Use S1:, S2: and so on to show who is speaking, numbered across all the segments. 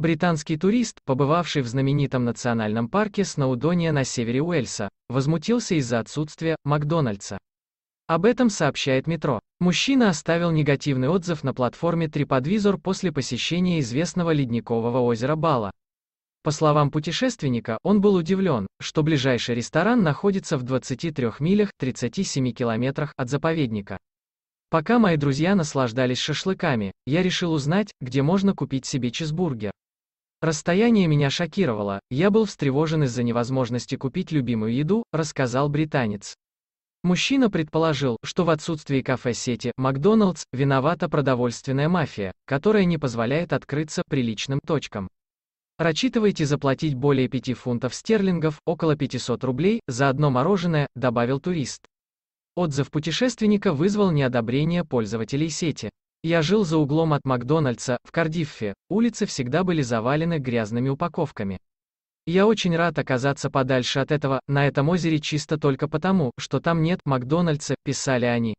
S1: Британский турист, побывавший в знаменитом национальном парке Сноудония на севере Уэльса, возмутился из-за отсутствия «Макдональдса». Об этом сообщает метро. Мужчина оставил негативный отзыв на платформе TripAdvisor после посещения известного ледникового озера Бала. По словам путешественника, он был удивлен, что ближайший ресторан находится в 23 милях 37 километрах от заповедника. Пока мои друзья наслаждались шашлыками, я решил узнать, где можно купить себе чизбургер. Расстояние меня шокировало, я был встревожен из-за невозможности купить любимую еду, рассказал британец. Мужчина предположил, что в отсутствии кафе-сети «Макдоналдс» виновата продовольственная мафия, которая не позволяет открыться приличным точкам. Рассчитывайте заплатить более 5 фунтов стерлингов, около 500 рублей, за одно мороженое, добавил турист. Отзыв путешественника вызвал неодобрение пользователей сети. Я жил за углом от Макдональдса, в Кардиффе, улицы всегда были завалены грязными упаковками. Я очень рад оказаться подальше от этого, на этом озере чисто только потому, что там нет Макдональдса, писали они.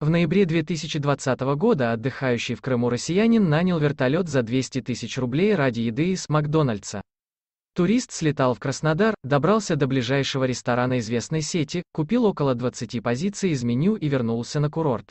S1: В ноябре 2020 года отдыхающий в Крыму россиянин нанял вертолет за 200 тысяч рублей ради еды из Макдональдса. Турист слетал в Краснодар, добрался до ближайшего ресторана известной сети, купил около 20 позиций из меню и вернулся
S2: на курорт.